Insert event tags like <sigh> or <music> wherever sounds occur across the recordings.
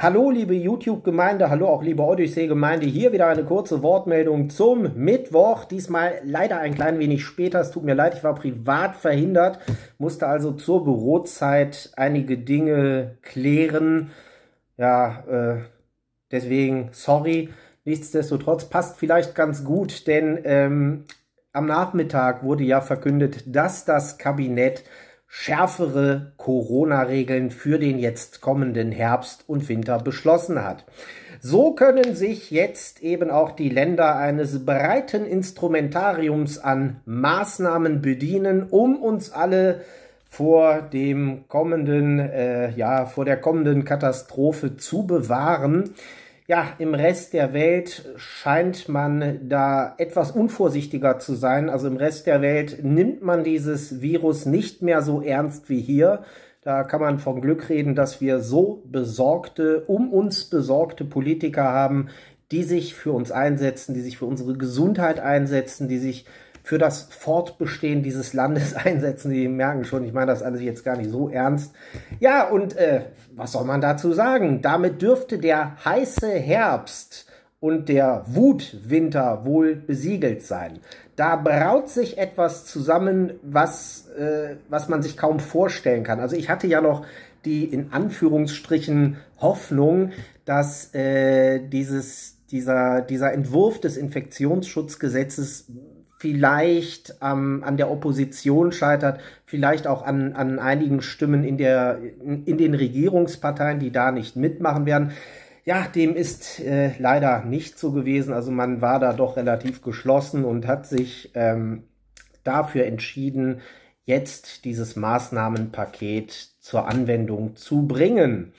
Hallo liebe YouTube-Gemeinde, hallo auch liebe Odyssee-Gemeinde. Hier wieder eine kurze Wortmeldung zum Mittwoch. Diesmal leider ein klein wenig später. Es tut mir leid, ich war privat verhindert, musste also zur Bürozeit einige Dinge klären. Ja, äh, deswegen sorry. Nichtsdestotrotz passt vielleicht ganz gut, denn ähm, am Nachmittag wurde ja verkündet, dass das Kabinett schärfere Corona-Regeln für den jetzt kommenden Herbst und Winter beschlossen hat. So können sich jetzt eben auch die Länder eines breiten Instrumentariums an Maßnahmen bedienen, um uns alle vor dem kommenden, äh, ja, vor der kommenden Katastrophe zu bewahren ja, im Rest der Welt scheint man da etwas unvorsichtiger zu sein. Also im Rest der Welt nimmt man dieses Virus nicht mehr so ernst wie hier. Da kann man von Glück reden, dass wir so besorgte, um uns besorgte Politiker haben, die sich für uns einsetzen, die sich für unsere Gesundheit einsetzen, die sich für das Fortbestehen dieses Landes <laughs> einsetzen. Sie merken schon, ich meine das alles jetzt gar nicht so ernst. Ja, und äh, was soll man dazu sagen? Damit dürfte der heiße Herbst und der Wutwinter wohl besiegelt sein. Da braut sich etwas zusammen, was, äh, was man sich kaum vorstellen kann. Also ich hatte ja noch die in Anführungsstrichen Hoffnung, dass äh, dieses, dieser, dieser Entwurf des Infektionsschutzgesetzes vielleicht ähm, an der Opposition scheitert, vielleicht auch an, an einigen Stimmen in, der, in, den Regierungsparteien, die da nicht mitmachen werden. Ja, dem ist äh, leider nicht so gewesen. Also man war da doch relativ geschlossen und hat sich ähm, dafür entschieden, jetzt dieses Maßnahmenpaket zur Anwendung zu bringen.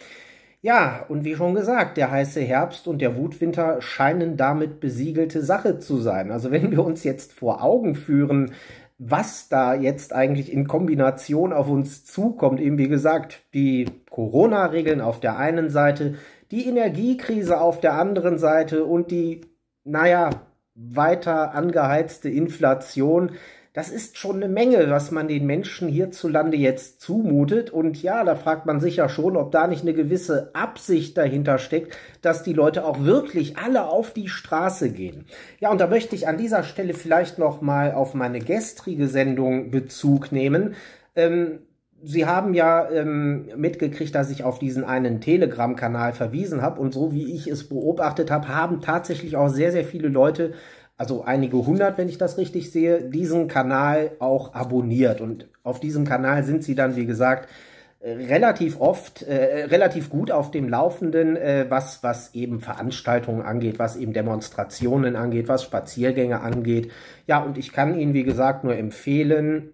Ja, und wie schon gesagt, der heiße Herbst und der Wutwinter scheinen damit besiegelte Sache zu sein. Also wenn wir uns jetzt vor Augen führen, was da jetzt eigentlich in Kombination auf uns zukommt, eben wie gesagt, die Corona-Regeln auf der einen Seite, die Energiekrise auf der anderen Seite und die, naja, weiter angeheizte Inflation, das ist schon eine Menge, was man den Menschen hierzulande jetzt zumutet. Und ja, da fragt man sich ja schon, ob da nicht eine gewisse Absicht dahinter steckt, dass die Leute auch wirklich alle auf die Straße gehen. Ja, und da möchte ich an dieser Stelle vielleicht nochmal auf meine gestrige Sendung Bezug nehmen. Ähm, Sie haben ja ähm, mitgekriegt, dass ich auf diesen einen Telegram-Kanal verwiesen habe und so wie ich es beobachtet habe, haben tatsächlich auch sehr, sehr viele Leute also einige hundert, wenn ich das richtig sehe, diesen Kanal auch abonniert. Und auf diesem Kanal sind sie dann, wie gesagt, relativ oft, äh, relativ gut auf dem Laufenden, äh, was, was eben Veranstaltungen angeht, was eben Demonstrationen angeht, was Spaziergänge angeht. Ja, und ich kann Ihnen, wie gesagt, nur empfehlen,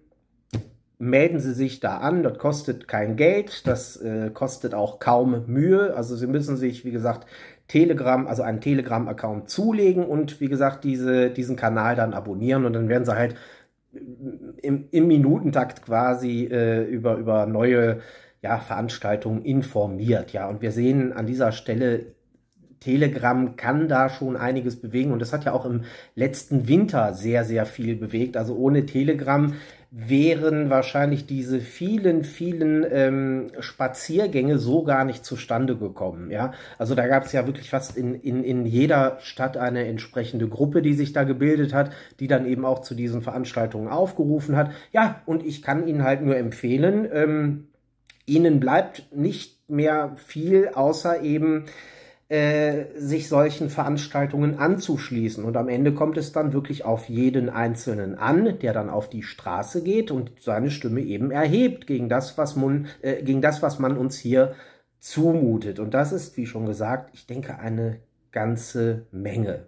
melden Sie sich da an. Das kostet kein Geld, das äh, kostet auch kaum Mühe. Also Sie müssen sich, wie gesagt, Telegram, also einen Telegram-Account zulegen und wie gesagt, diese, diesen Kanal dann abonnieren und dann werden Sie halt äh, im, im Minutentakt quasi äh, über, über neue ja, Veranstaltungen informiert. Ja, und wir sehen an dieser Stelle Telegram kann da schon einiges bewegen und das hat ja auch im letzten Winter sehr, sehr viel bewegt. Also ohne Telegram wären wahrscheinlich diese vielen, vielen ähm, Spaziergänge so gar nicht zustande gekommen. Ja? Also da gab es ja wirklich fast in, in, in jeder Stadt eine entsprechende Gruppe, die sich da gebildet hat, die dann eben auch zu diesen Veranstaltungen aufgerufen hat. Ja, und ich kann Ihnen halt nur empfehlen, ähm, Ihnen bleibt nicht mehr viel außer eben äh, sich solchen Veranstaltungen anzuschließen. Und am Ende kommt es dann wirklich auf jeden Einzelnen an, der dann auf die Straße geht und seine Stimme eben erhebt gegen das, was man, äh, gegen das, was man uns hier zumutet. Und das ist, wie schon gesagt, ich denke, eine ganze Menge.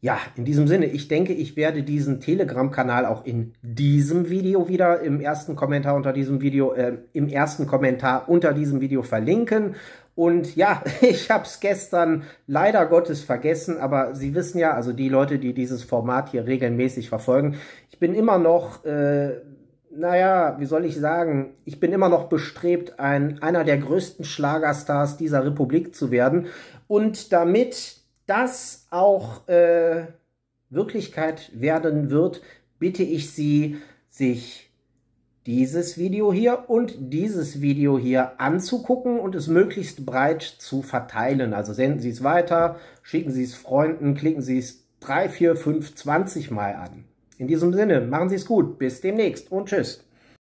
Ja, in diesem Sinne, ich denke, ich werde diesen Telegram-Kanal auch in diesem Video wieder im ersten Kommentar unter diesem Video, äh, im ersten Kommentar unter diesem Video verlinken. Und ja, <laughs> ich habe es gestern leider Gottes vergessen, aber Sie wissen ja, also die Leute, die dieses Format hier regelmäßig verfolgen, ich bin immer noch, äh, naja, wie soll ich sagen, ich bin immer noch bestrebt, ein, einer der größten Schlagerstars dieser Republik zu werden. Und damit das auch äh, Wirklichkeit werden wird, bitte ich Sie, sich dieses Video hier und dieses Video hier anzugucken und es möglichst breit zu verteilen. Also senden Sie es weiter, schicken Sie es Freunden, klicken Sie es 3, 4, 5, 20 Mal an. In diesem Sinne, machen Sie es gut, bis demnächst und tschüss.